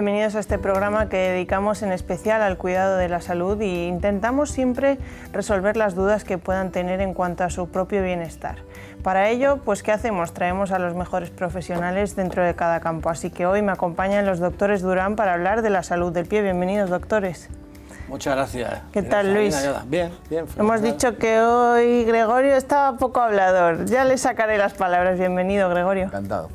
bienvenidos a este programa que dedicamos en especial al cuidado de la salud e intentamos siempre resolver las dudas que puedan tener en cuanto a su propio bienestar. Para ello, pues ¿qué hacemos? Traemos a los mejores profesionales dentro de cada campo, así que hoy me acompañan los doctores Durán para hablar de la salud del pie. Bienvenidos, doctores. Muchas gracias. ¿Qué tal, Luis? Bien, bien. Hemos dicho que hoy Gregorio estaba poco hablador. Ya le sacaré las palabras. Bienvenido, Gregorio. Encantado.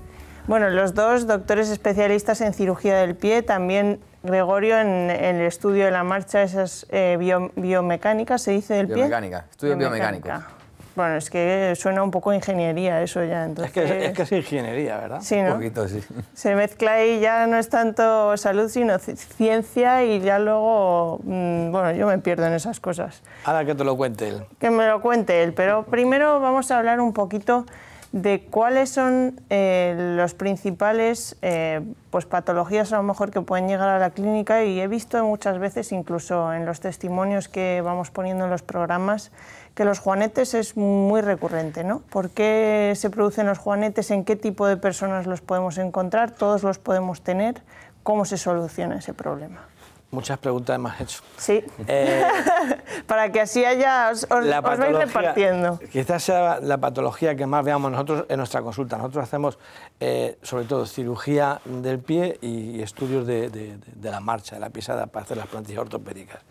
Bueno, los dos doctores especialistas en cirugía del pie, también Gregorio en, el estudio de la marcha, esas eh, biomecánicas, ¿se dice del biomecánica, pie? Estudio biomecánica, Bueno, es que suena un poco ingeniería eso ya, entonces... Es que es, ingeniería, ¿verdad? Sí, ¿no? Un poquito, sí. Se mezcla ahí ya no es tanto salud, sino ciencia y ya luego... Mm, bueno, yo me pierdo en esas cosas. Ahora que te lo cuente él. Que me lo cuente él, pero primero vamos a hablar un poquito de cuáles son las eh, los principales eh, pues, patologías a lo mejor que pueden llegar a la clínica y he visto muchas veces incluso en los testimonios que vamos poniendo en los programas que los juanetes es muy recurrente, ¿no? ¿Por qué se producen los juanetes? ¿En qué tipo de personas los podemos encontrar? ¿Todos los podemos tener? ¿Cómo se soluciona ese problema? Muchas preguntas hemos hecho. Sí. Eh, para que así haya, os, la repartiendo. Quizás sea la patología que más veamos nosotros en nuestra consulta. Nosotros hacemos eh, sobre todo cirugía del pie y, estudios de, la marcha, de la pisada, para hacer las plantillas ortopédicas.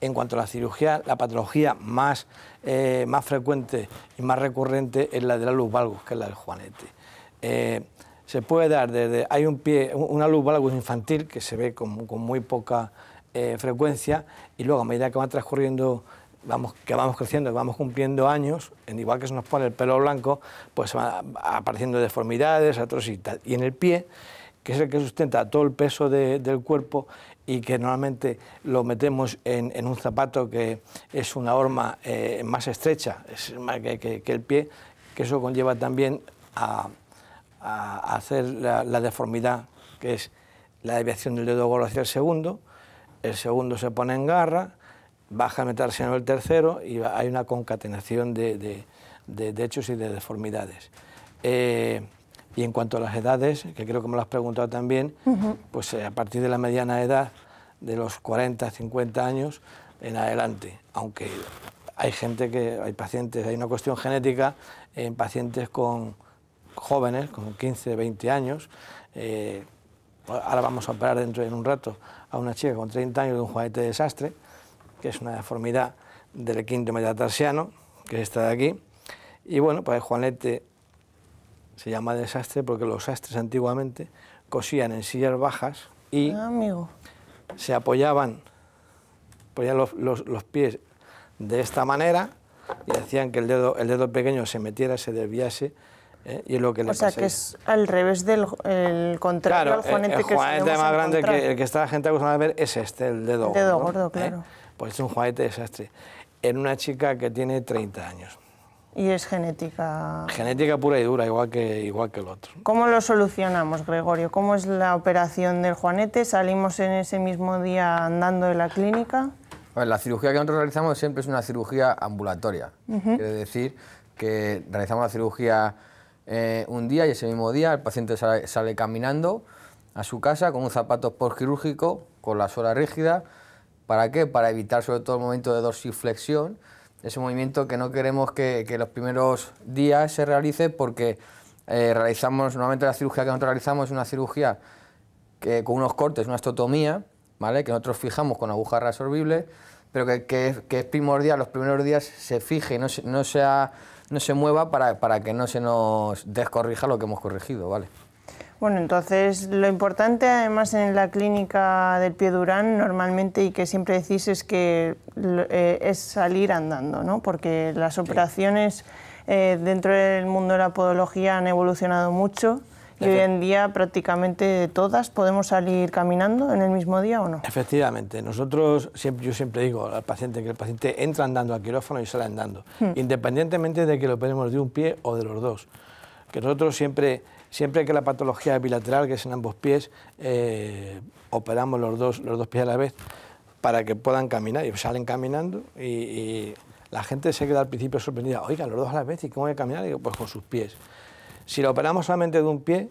En cuanto a la cirugía, la patología más, eh, más frecuente y más recurrente es la de la luz valgus, que es la del juanete se puede dar desde... Hay un pie, una luz válvula infantil que se ve con, muy poca eh, frecuencia y luego a medida que va transcurriendo Vamos, que vamos creciendo, que vamos cumpliendo años, en igual que se nos pone el pelo blanco, pues van apareciendo deformidades, atrofias y Y en el pie, que es el que sustenta todo el peso del cuerpo y que normalmente lo metemos en, un zapato que es una horma eh, más estrecha es más que, que el pie, que eso conlleva también a, a, hacer la, deformidad, que es la deviación del dedo gordo hacia el segundo, el segundo se pone en garra, baja a meterse en el tercero y hay una concatenación de, de, hechos y de deformidades. Eh, y en cuanto a las edades, que creo que me lo has preguntado también, pues eh, a partir de la mediana edad, de los 40, 50 años en adelante, aunque hay gente que, hay pacientes, hay una cuestión genética en pacientes con, jóvenes, con 15, 20 años. Eh, ahora vamos a operar dentro de un rato a una chica con 30 años de un juanete de desastre, que es una deformidad del quinto metatarsiano, que es esta de aquí. Y bueno, pues el juanete se llama desastre porque los sastres antiguamente cosían en sillas bajas y ah, se apoyaban, ponían los, pies de esta manera y hacían que el dedo, el dedo pequeño se metiera, se desviase ¿eh? lo que o sea, que es al revés del contrario al eh, este Juanete, el, el Juanete más grande que que está la gente acostumbrada a ver es este, el dedo, el dedo gordo. ¿eh? claro. Pues es un Juanete desastre. En una chica que tiene 30 años. Y es genética... Genética pura y dura, igual que, igual que el otro. ¿Cómo lo solucionamos, Gregorio? ¿Cómo es la operación del Juanete? ¿Salimos en ese mismo día andando de la clínica? la cirugía que nosotros realizamos siempre es una cirugía ambulatoria. Quiere decir que realizamos la cirugía eh, un día y ese mismo día el paciente sale, caminando a su casa con un zapato quirúrgico con la sola rígida. ¿Para qué? Para evitar sobre todo el momento de dorsiflexión, ese movimiento que no queremos que, que los primeros días se realice porque eh, realizamos, normalmente la cirugía que nosotros realizamos es una cirugía que, con unos cortes, una estotomía, ¿vale? que nosotros fijamos con agujas resorbibles pero que, que es primordial los primeros días se fije, no, no sea no se mueva para, para que no se nos descorrija lo que hemos corregido, ¿vale? Bueno, entonces lo importante además en la clínica del pie Durán normalmente y que siempre decís es que eh, es salir andando, ¿no? Porque las operaciones eh, dentro del mundo de la podología han evolucionado mucho y hoy en día prácticamente todas podemos salir caminando en el mismo día o no. Efectivamente, nosotros, siempre, yo siempre digo al paciente que el paciente entra andando al quirófano y sale andando, hmm. independientemente de que lo operemos de un pie o de los dos. Que nosotros siempre, siempre que la patología es bilateral, que es en ambos pies, eh, operamos los dos, los dos pies a la vez para que puedan caminar y salen caminando y, la gente se queda al principio sorprendida, oiga, los dos a la vez y cómo voy a caminar, y pues con sus pies. Si lo operamos solamente de un pie,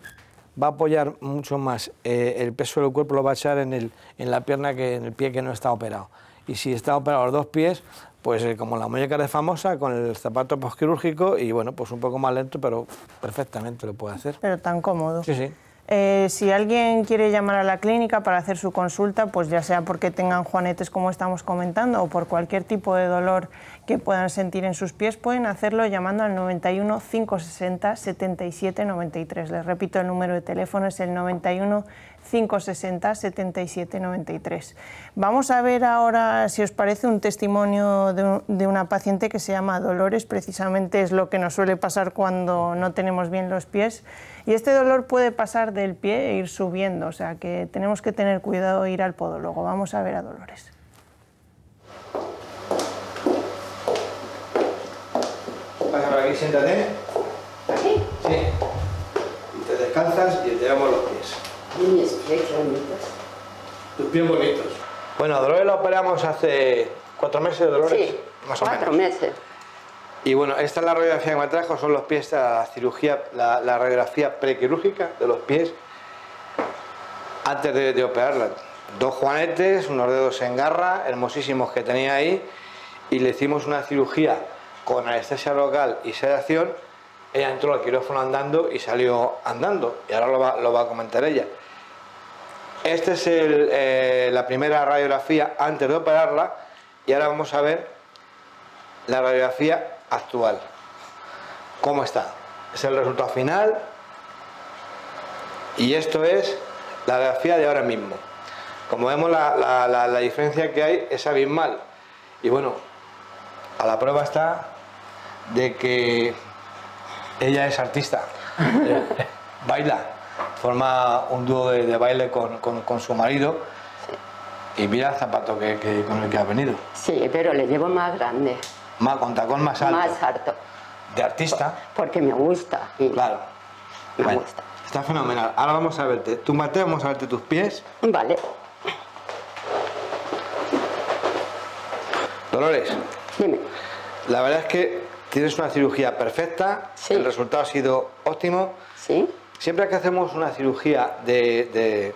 va a apoyar mucho más eh, el peso del cuerpo, lo va a echar en, el, en la pierna que en el pie que no está operado. Y si está operado los dos pies, pues eh, como la muñeca de famosa, con el zapato posquirúrgico y bueno, pues un poco más lento, pero perfectamente lo puede hacer. Pero tan cómodo. Sí, sí. Eh, si alguien quiere llamar a la clínica para hacer su consulta, pues ya sea porque tengan juanetes como estamos comentando o por cualquier tipo de dolor que puedan sentir en sus pies, pueden hacerlo llamando al 91 560 77 93. Les repito, el número de teléfono es el 91 560 77 93. Vamos a ver ahora, si os parece, un testimonio de, de una paciente que se llama Dolores, precisamente es lo que nos suele pasar cuando no tenemos bien los pies. Y este dolor puede pasar del pie e ir subiendo, o sea que tenemos que tener cuidado e ir al podólogo. Vamos a ver a Dolores. Pasa por aquí, siéntate. ¿Aquí? Sí. Y te descansas y te damos los pies. Y mis pies bonitos. Tus pies bonitos. Bueno, Dolores lo operamos hace cuatro meses, Dolores. Sí, más o cuatro meses. Y bueno, esta es la radiografía que me trajo, son los pies, la cirugía, la, radiografía prequirúrgica de los pies antes de, operarla. Dos juanetes, unos dedos en garra, hermosísimos que tenía ahí, y le hicimos una cirugía con anestesia local y sedación. Ella entró al quirófano andando y salió andando, y ahora lo va, a comentar ella. Esta es eh, la primera radiografía antes de operarla, y ahora vamos a ver la radiografía actual. ¿Cómo está? Es el resultado final y esto es la grafía de ahora mismo. Como vemos la, diferencia que hay es abismal. Y bueno, a la prueba está de que ella es artista. Baila, forma un dúo de, baile con, su marido. Y mira el zapato que, que, con el que ha venido. Sí, pero le llevo más grande. Más, con más alto. Más alto. ¿De artista? Porque me gusta. claro. Me gusta. Está fenomenal. Ahora vamos a verte. Tú, Mateo, vamos a verte tus pies. Vale. Dolores. Dime. La verdad es que tienes una cirugía perfecta. Sí. El resultado ha sido óptimo. Sí. Siempre que hacemos una cirugía de, de,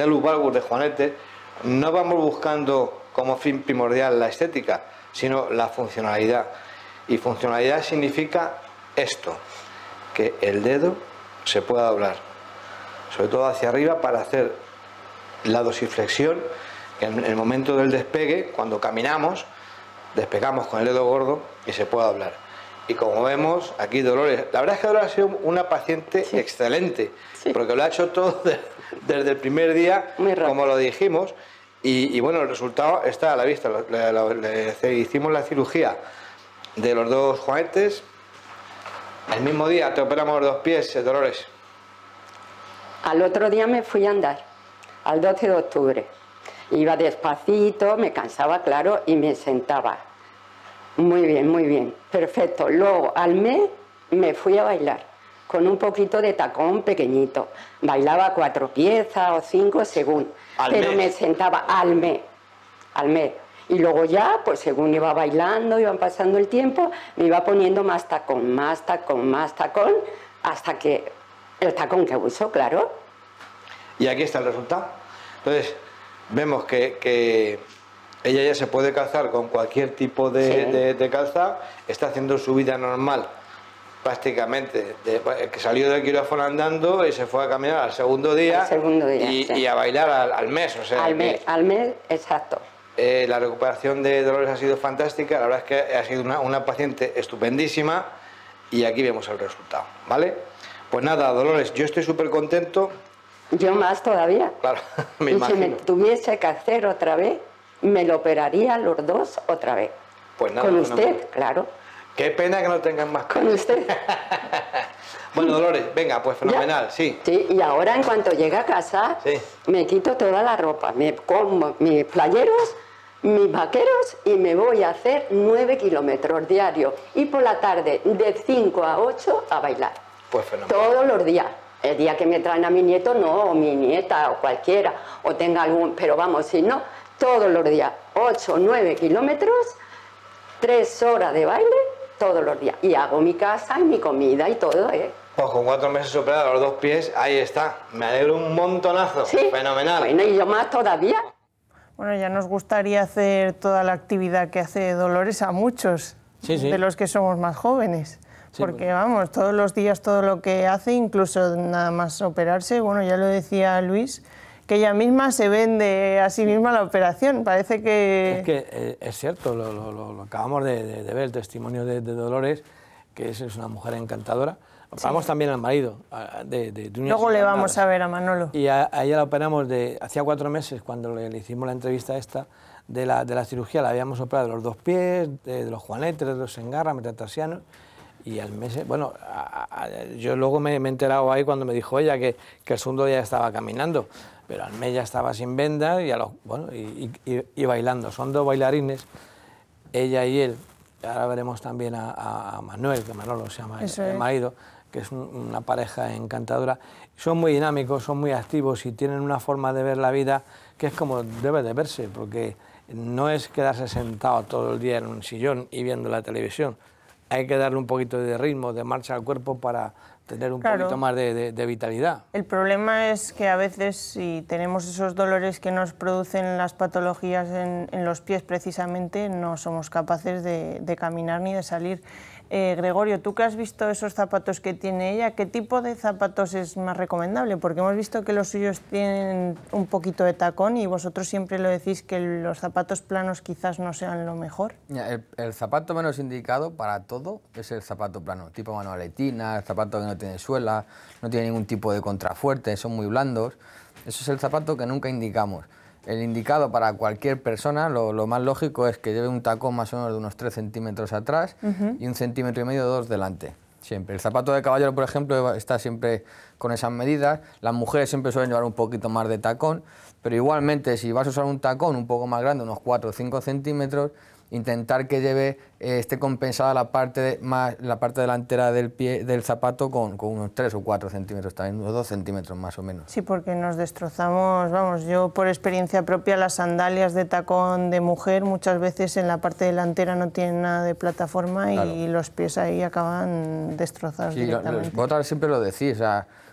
de de Juanete, no vamos buscando como fin primordial la estética, sino la funcionalidad. Y funcionalidad significa esto, que el dedo se pueda doblar, sobre todo hacia arriba para hacer la dosiflexión, que en el momento del despegue, cuando caminamos, despegamos con el dedo gordo y se pueda doblar. Y como vemos, aquí Dolores, la verdad es que Dolores ha sido una paciente excelente, porque lo ha hecho todo desde el primer día, como lo dijimos, y, bueno, el resultado está a la vista. Le, hicimos la cirugía de los dos juguetes El mismo día te operamos los dos pies, dolores. Al otro día me fui a andar, al 12 de octubre. Iba despacito, me cansaba, claro, y me sentaba. Muy bien, muy bien, perfecto. Luego, al mes, me fui a bailar con un poquito de tacón pequeñito. Bailaba cuatro piezas o cinco según pero me sentaba al mes, al mes. Y luego ya, pues según iba bailando, iban pasando el tiempo, me iba poniendo más tacón, más tacón, más tacón, hasta que el tacón que uso, claro. Y aquí está el resultado. Entonces, vemos que, ella ya se puede calzar con cualquier tipo de calza, está haciendo su vida normal prácticamente, que salió del quirófano andando y se fue a caminar al segundo día, y, a bailar al, mes. O sea, al, mes al mes, exacto. Eh, la recuperación de Dolores ha sido fantástica, la verdad es que ha sido una, paciente estupendísima y aquí vemos el resultado, ¿vale? Pues nada, Dolores, yo estoy súper contento. Yo más todavía. Claro, Si me tuviese que hacer otra vez, me lo operaría los dos otra vez. Pues Con usted, claro. Qué pena que no tengan más con usted. bueno, Dolores, venga, pues fenomenal, sí. Sí, y ahora en cuanto llega a casa, me quito toda la ropa, me como mis playeros, mis vaqueros y me voy a hacer 9 kilómetros diario. Y por la tarde, de 5 a 8, a bailar. Pues fenomenal. Todos los días. El día que me traen a mi nieto, no, o mi nieta, o cualquiera, o tenga algún, pero vamos, si no, todos los días, Ocho, nueve kilómetros, tres horas de baile todos los días. Y hago mi casa y mi comida y todo, ¿eh? Pues con cuatro meses a los dos pies, ahí está. Me alegro un montonazo. ¿Sí? Fenomenal. Bueno, y yo más todavía. Bueno, ya nos gustaría hacer toda la actividad que hace Dolores a muchos de los que somos más jóvenes. Pues. Porque vamos, todos los días todo lo que hace, incluso nada más operarse, bueno, ya lo decía Luis, que ella misma se vende a sí misma la operación. Parece que... Es que eh, es cierto, lo, acabamos de, ver, el testimonio de, Dolores, que es, una mujer encantadora. Operamos también al marido. De, Luego le vamos a ver a Manolo. Y a, ella la operamos de, hacía cuatro meses, cuando le, hicimos la entrevista esta, de la, de la, cirugía la habíamos operado de los dos pies, de, los juanetes, de los engarras metatarsianos, y al mes, eh, bueno, yo luego me, me, he enterado ahí cuando me dijo ella que, que el segundo día estaba caminando pero Almella estaba sin venda y, bueno, y, bailando. Son dos bailarines, ella y él. Ahora veremos también a, Manuel, que Manolo se llama marido, que es una pareja encantadora. Son muy dinámicos, son muy activos y tienen una forma de ver la vida que es como debe de verse, porque no es quedarse sentado todo el día en un sillón y viendo la televisión. Hay que darle un poquito de ritmo, de marcha al cuerpo para tener un poquito más de, vitalidad. El problema es que a veces si tenemos esos dolores que nos producen las patologías en, los pies precisamente, no somos capaces de, de caminar ni de salir. Eh, Gregorio, tú que has visto esos zapatos que tiene ella, ¿qué tipo de zapatos es más recomendable? Porque hemos visto que los suyos tienen un poquito de tacón y vosotros siempre lo decís que los zapatos planos quizás no sean lo mejor. El, zapato menos indicado para todo es el zapato plano, tipo manualetina, el zapato que no tiene suela, no tiene ningún tipo de contrafuerte, son muy blandos. Eso es el zapato que nunca indicamos. El indicado para cualquier persona, lo, más lógico es que lleve un tacón más o menos de unos 3 centímetros atrás y un centímetro y medio o dos delante. Siempre. El zapato de caballero, por ejemplo, está siempre con esas medidas. Las mujeres siempre suelen llevar un poquito más de tacón, pero igualmente si vas a usar un tacón un poco más grande, unos 4 o 5 centímetros, intentar que lleve, eh, esté compensada la parte, la parte delantera del pie del zapato con, unos 3 o 4 centímetros, también unos 2 centímetros más o menos. Sí, porque nos destrozamos, vamos, yo por experiencia propia las sandalias de tacón de mujer muchas veces en la parte delantera no tienen nada de plataforma y los pies ahí acaban destrozados directamente. siempre lo decís,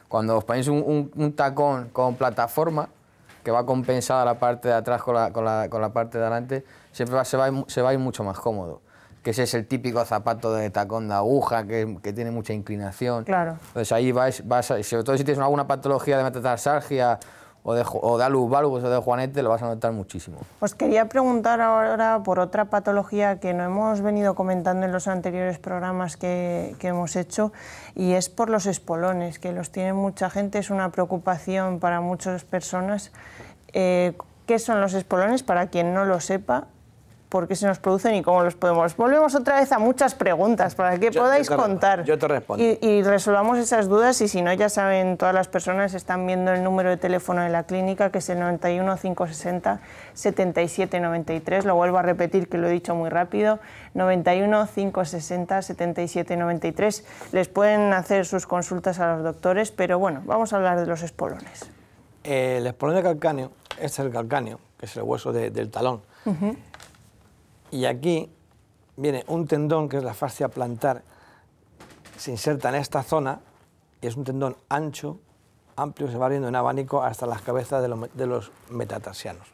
cuando os ponéis un tacón con plataforma, que va compensada la parte de atrás con la, con la, parte de adelante, siempre se, va, a ir mucho más cómodo. Que ese es el típico zapato de tacón de aguja, que, tiene mucha inclinación. Claro. Entonces ahí vas, vas, sobre todo si tienes alguna patología de metatarsalgia o de, o de Alus pues, o de Juanete, lo vas a notar muchísimo. Os quería preguntar ahora por otra patología que no hemos venido comentando en los anteriores programas que, hemos hecho y es por los espolones, que los tiene mucha gente, es una preocupación para muchas personas. Eh, ¿Qué son los espolones? Para quien no lo sepa, por qué se nos producen y cómo los podemos. Volvemos otra vez a muchas preguntas para que podáis contar. Yo te respondo. Y, resolvamos esas dudas y si no, ya saben, todas las personas están viendo el número de teléfono de la clínica, que es el 91 560 77 Lo vuelvo a repetir, que lo he dicho muy rápido. 91 560 77 Les pueden hacer sus consultas a los doctores, pero bueno, vamos a hablar de los espolones. Eh, el espolón de calcáneo es el calcáneo, que es el hueso del talón y aquí viene un tendón que es la fascia plantar, se inserta en esta zona y es un tendón ancho, amplio, se va abriendo en abanico hasta las cabezas de los, metatarsianos.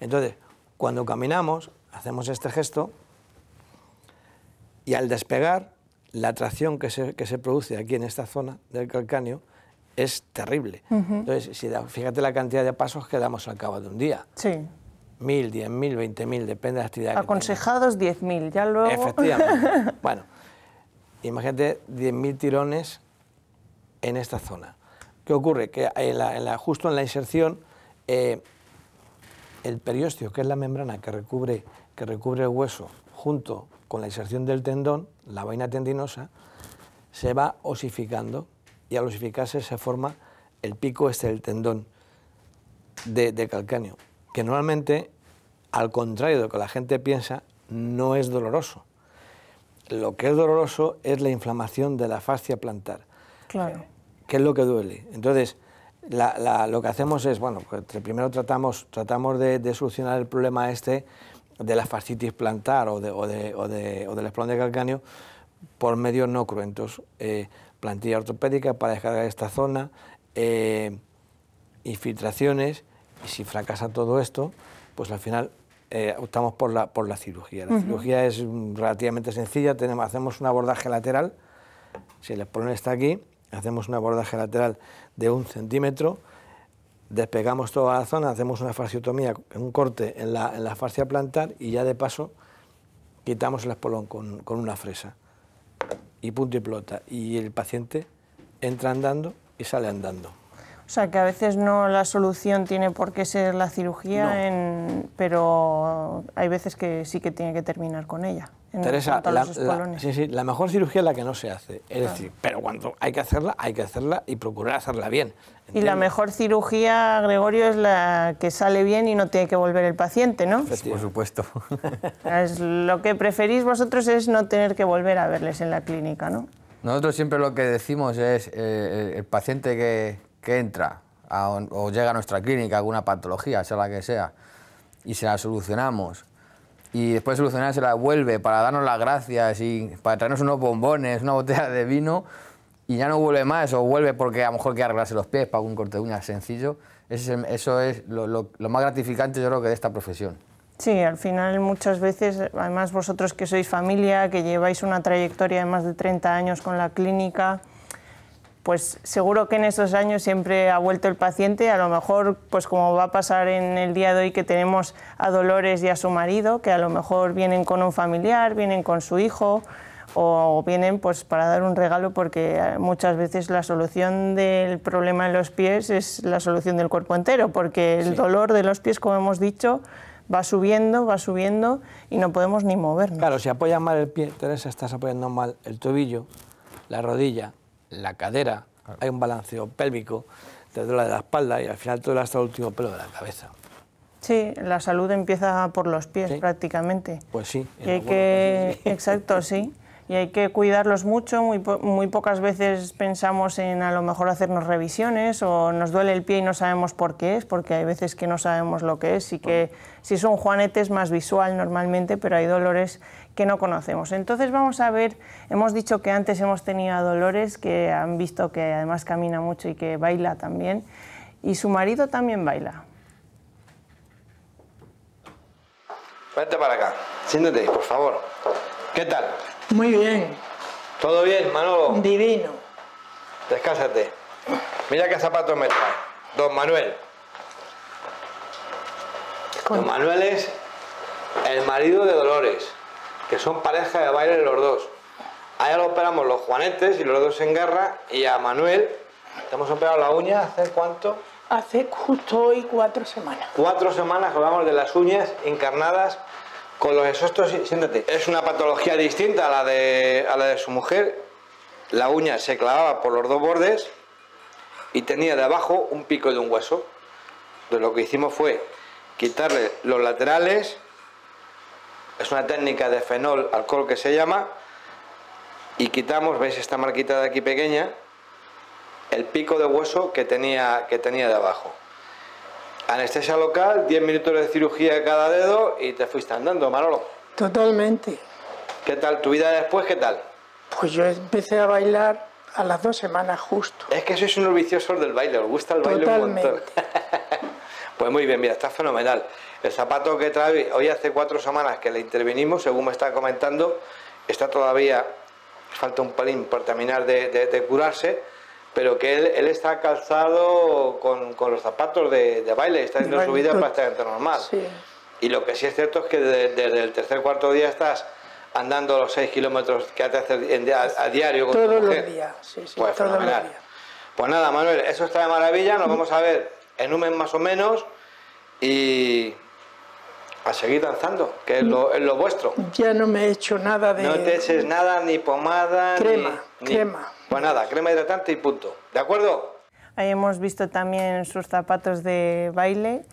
Entonces, cuando caminamos, hacemos este gesto y al despegar, la atracción que se, produce aquí en esta zona del calcáneo es terrible. Entonces, si fíjate la cantidad de pasos que damos al cabo de un día. Sí mil, veinte mil, depende de la actividad. Aconsejados 10.000, ya luego. Efectivamente. bueno, imagínate 10.000 tirones en esta zona. ¿Qué ocurre? Que justo en la inserción, eh, el periósteo, que es la membrana que recubre, que recubre el hueso, junto con la inserción del tendón, la vaina tendinosa, se va osificando y al osificarse se forma el pico este del tendón de calcáneo que normalmente, al contrario de lo que la gente piensa, no es doloroso. Lo que es doloroso es la inflamación de la fascia plantar. Claro. ¿Qué es lo que duele? Entonces, lo que hacemos es, bueno, pues, primero tratamos, tratamos de, solucionar el problema este de la fascitis plantar o, o, del esplón de calcáneo por medios no cruentos. Eh, plantilla ortopédica para descargar esta zona, eh, infiltraciones, y si fracasa todo esto, pues al final eh, optamos por la, por la cirugía. La cirugía es relativamente sencilla, hacemos un abordaje lateral, si el espolón está aquí, hacemos un abordaje lateral de un centímetro, despegamos toda la zona, hacemos una fasciotomía, un corte en la, en fascia plantar y ya de paso quitamos el espolón con, con una fresa y punto y plota. Y el paciente entra andando y sale andando. O sea, que a veces no la solución tiene por qué ser la cirugía, pero hay veces que sí que tiene que terminar con ella. Teresa, la, mejor cirugía es la que no se hace. Es decir, pero cuando hay que hacerla, hay que hacerla y procurar hacerla bien. Y la mejor cirugía, Gregorio, es la que sale bien y no tiene que volver el paciente, ¿no? por supuesto. Es, lo que preferís vosotros es no tener que volver a verles en la clínica, ¿no? Nosotros siempre lo que decimos es eh, el paciente que, que entra o llega a nuestra clínica alguna patología, sea la que sea, y se la solucionamos, y después de solucionar se la vuelve para darnos las gracias y para traernos unos bombones, una botella de vino, y ya no vuelve más, o vuelve porque a lo mejor quiere arreglarse los pies para un corte de uñas sencillo, eso es, lo, lo más gratificante yo creo que de esta profesión. Sí, al final muchas veces, además vosotros que sois familia, que lleváis una trayectoria de más de 30 años con la clínica, pues seguro que en estos años siempre ha vuelto el paciente, a lo mejor pues como va a pasar en el día de hoy que tenemos a Dolores y a su marido, que a lo mejor vienen con un familiar, vienen con su hijo o vienen pues para dar un regalo porque eh, muchas veces la solución del problema en los pies es la solución del cuerpo entero, porque el dolor de los pies, como hemos dicho, va subiendo, va subiendo y no podemos ni movernos. Claro, si apoya mal el pie, Teresa, estás apoyando mal el tobillo, la rodilla, la cadera, hay un balanceo pélvico desde la de la espalda y al final todo hasta el último pelo de la cabeza. Sí, la salud empieza por los pies prácticamente. Pues sí. exacto, sí. Y hay que cuidarlos mucho. Muy, pocas veces pensamos en a lo mejor hacernos revisiones o nos duele el pie y no sabemos por qué es, porque hay veces que no sabemos lo que es y que. Si son juanetes, más visual normalmente, pero hay dolores que no conocemos. Entonces vamos a ver, hemos dicho que antes hemos tenido Dolores, que han visto que además camina mucho y que baila también, y su marido también baila. Vete para acá, siéntate, por favor. ¿Qué tal? Muy bien. ¿Todo bien, Manolo? Divino. Descásate. Mira qué zapato me trae. Don Manuel. Manuel es el marido de Dolores, que son pareja de baile los dos. Allá lo operamos los Juanetes y los dos en guerra y a Manuel hemos operado la uña hace cuánto? Hace justo hoy cuatro semanas. Cuatro semanas hablamos de las uñas encarnadas con los exostos. Siéntate. Es una patología distinta a la de, la de su mujer. La uña se clavaba por los dos bordes y tenía debajo un pico de un hueso. Entonces lo que hicimos fue quitarle los laterales. Es una técnica de fenol alcohol que se llama. Y quitamos, veis esta marquita de aquí pequeña, el pico de hueso que tenía, que tenía de abajo. Anestesia local, 10 minutos de cirugía de cada dedo y te fuiste andando, Manolo. Totalmente. ¿Qué tal tu vida después? ¿Qué tal? Pues yo empecé a bailar a las dos semanas justo. Es que sois unos viciosos del baile, os gusta el baile un montón. Pues muy bien, mira, está fenomenal. El zapato que trae hoy hace cuatro semanas que le intervinimos, según me está comentando, está todavía, falta un palín por terminar de, curarse, pero que él, está calzado con, los zapatos de, baile, está haciendo su vida bastante normal. Y lo que sí es cierto es que desde el tercer cuarto día estás andando los seis kilómetros que haces a, diario con todos tu mujer. los días sí, sí, pues fenomenal. pues nada Manuel eso está de maravilla nos vamos a ver enumen más o menos y a seguir danzando, que es lo, vuestro. Ya no me he hecho nada de... No te eches nada, ni pomada, crema, ni, crema. pues nada, crema hidratante y punto. ¿De acuerdo? Ahí hemos visto también sus zapatos de baile.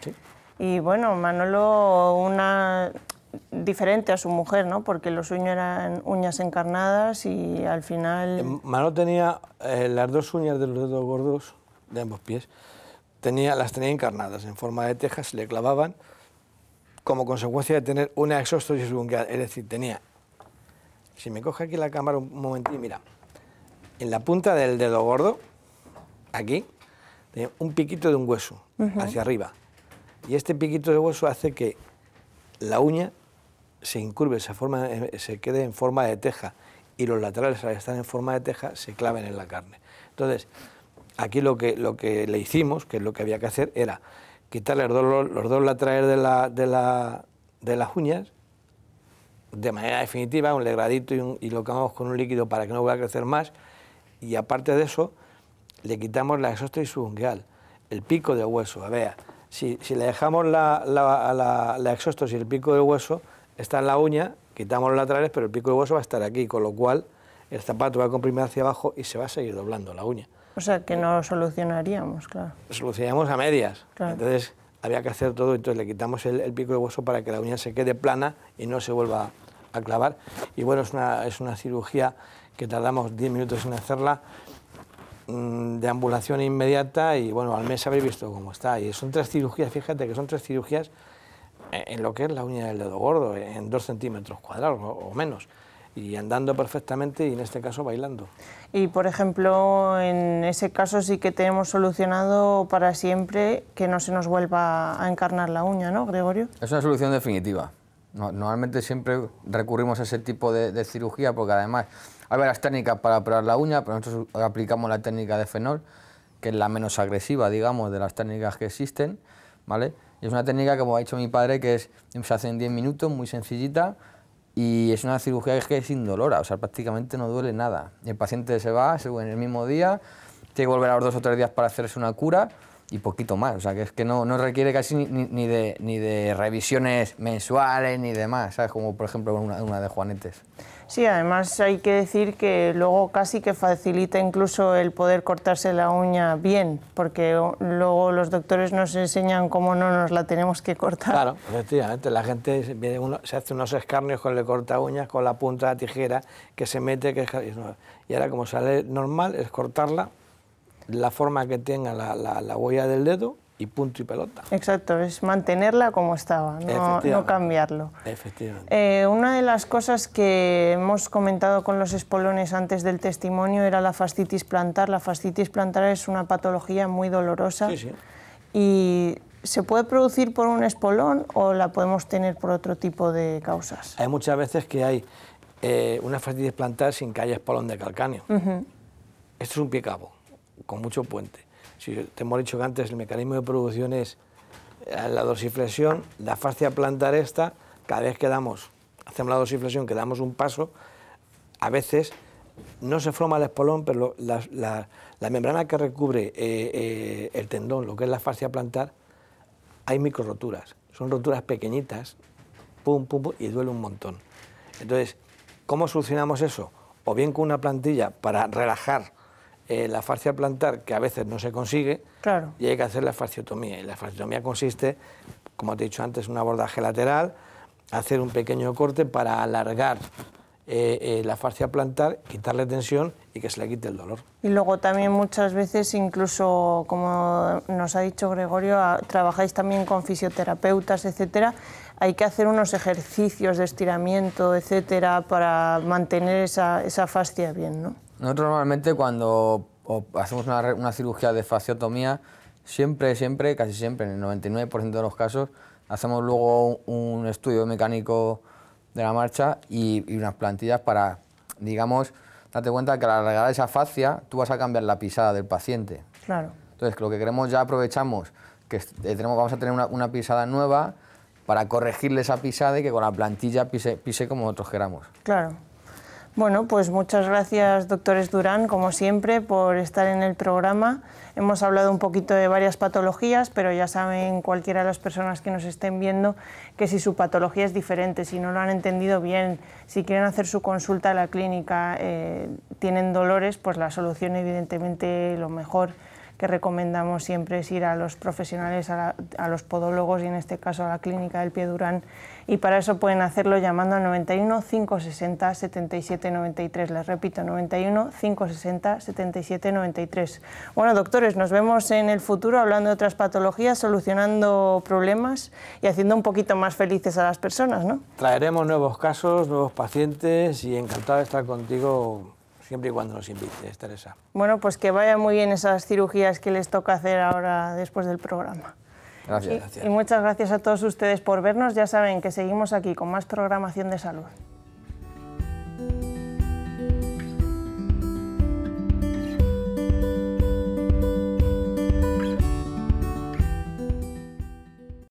Y bueno, Manolo, una diferente a su mujer, ¿no? Porque los uños eran uñas encarnadas y al final... Manolo tenía eh, las dos uñas de los dedos gordos de ambos pies tenía, las tenía encarnadas en forma de tejas, le clavaban como consecuencia de tener una exostosis que es decir, tenía, si me coge aquí la cámara un momentito, mira, en la punta del dedo gordo, aquí, tenía un piquito de un hueso, hacia arriba, y este piquito de hueso hace que la uña se incurve, se, forma, eh, se quede en forma de teja, y los laterales al estar en forma de teja se claven en la carne. Entonces, Aquí lo que, lo que le hicimos, que es lo que había que hacer, era quitarle los dos, los dos laterales de, de, las uñas de manera definitiva, un legradito y, un, y lo cambiamos con un líquido para que no vuelva a crecer más. Y aparte de eso, le quitamos la su ungueal, el pico de hueso. A ver, si, le dejamos la, la, y el pico de hueso, está en la uña, quitamos los laterales, pero el pico de hueso va a estar aquí, con lo cual el zapato va a comprimir hacia abajo y se va a seguir doblando la uña. O sea, que no solucionaríamos, claro. Solucionaríamos a medias. Entonces había que hacer todo, entonces le quitamos el, pico de hueso para que la uña se quede plana y no se vuelva a clavar. Y bueno, es una, es una cirugía que tardamos 10 minutos en hacerla, mm, de ambulación inmediata y bueno, al mes habéis visto cómo está. Y son tres cirugías, fíjate que son tres cirugías eh, en lo que es la uña del dedo gordo, eh, en dos centímetros cuadrados o menos, y andando perfectamente y en este caso bailando. Y, por ejemplo, en ese caso sí que tenemos solucionado para siempre que no se nos vuelva a encarnar la uña, ¿no, Gregorio? Es una solución definitiva. normalmente siempre recurrimos a ese tipo de, cirugía porque además hay varias técnicas para operar la uña, pero nosotros aplicamos la técnica de fenol, que es la menos agresiva, digamos, de las técnicas que existen, ¿vale? Y es una técnica, como ha dicho mi padre, que es, se hace en 10 minutos, muy sencillita, y es una cirugía que es indolora, o sea, prácticamente no duele nada. El paciente se va en el mismo día, tiene que volver a los dos o tres días para hacerse una cura y poquito más. O sea, que es que no, requiere casi ni, de, ni de revisiones mensuales ni demás, ¿sabes? Como por ejemplo una de Juanetes. Sí, además hay que decir que luego casi que facilita incluso el poder cortarse la uña bien, porque luego los doctores nos enseñan cómo no nos la tenemos que cortar. Claro, efectivamente, la gente se hace unos escarnios con el corta uñas, con la punta de tijera que se mete, que y ahora como sale normal es cortarla la forma que tenga la, la huella del dedo y punto y pelota. Exacto, es mantenerla como estaba, no, cambiarlo. Efectivamente. Eh, una de las cosas que hemos comentado con los espolones antes del testimonio era la fascitis plantar. La fascitis plantar es una patología muy dolorosa y se puede producir por un espolón o la podemos tener por otro tipo de causas. Hay muchas veces que hay eh, una fascitis plantar sin que haya espolón de calcáneo. Esto es un pie cabo, con mucho puente si te hemos dicho que antes el mecanismo de producción es eh, la dorsiflexión, la fascia plantar esta, cada vez que damos, hacemos la dorsiflexión, que damos un paso, a veces no se forma el espolón, pero la, membrana que recubre eh, eh, el tendón, lo que es la fascia plantar, hay micro roturas. Son roturas pequeñitas, pum, pum, pum, y duele un montón. Entonces, ¿cómo solucionamos eso? O bien con una plantilla para relajar eh, la fascia plantar, que a veces no se consigue, y hay que hacer la fasciotomía. Y la fasciotomía consiste, como te he dicho antes, en un abordaje lateral, hacer un pequeño corte para alargar eh, eh, la fascia plantar, quitarle tensión y que se le quite el dolor. Y luego también muchas veces, incluso como nos ha dicho Gregorio, trabajáis también con fisioterapeutas, etcétera. Hay que hacer unos ejercicios de estiramiento, etcétera, para mantener esa, esa fascia bien, ¿no? Nosotros normalmente cuando hacemos una, cirugía de fasciotomía, siempre, siempre, casi siempre, en el 99% de los casos, hacemos luego un estudio mecánico de la marcha y, unas plantillas para, digamos, date cuenta que al arreglar esa fascia, tú vas a cambiar la pisada del paciente. Claro. Entonces, lo que queremos ya aprovechamos, que eh, tenemos, vamos a tener una, pisada nueva para corregirle esa pisada y que con la plantilla pise, pise como nosotros queramos. Claro. Bueno, pues muchas gracias, doctores Durán, como siempre, por estar en el programa. Hemos hablado un poquito de varias patologías, pero ya saben cualquiera de las personas que nos estén viendo que si su patología es diferente, si no lo han entendido bien, si quieren hacer su consulta a la clínica, eh, tienen dolores, pues la solución evidentemente lo mejor que recomendamos siempre es ir a los profesionales, a, los podólogos y en este caso a la clínica del pie Durán. Y para eso pueden hacerlo llamando al 91 560 77 93. Les repito, 91 560 77 93. Bueno, doctores, nos vemos en el futuro hablando de otras patologías, solucionando problemas y haciendo un poquito más felices a las personas, ¿no? Traeremos nuevos casos, nuevos pacientes y encantado de estar contigo siempre y cuando nos invites, Teresa. Bueno, pues que vayan muy bien esas cirugías que les toca hacer ahora después del programa. Gracias, gracias. Y muchas gracias a todos ustedes por vernos. Ya saben que seguimos aquí con más programación de salud.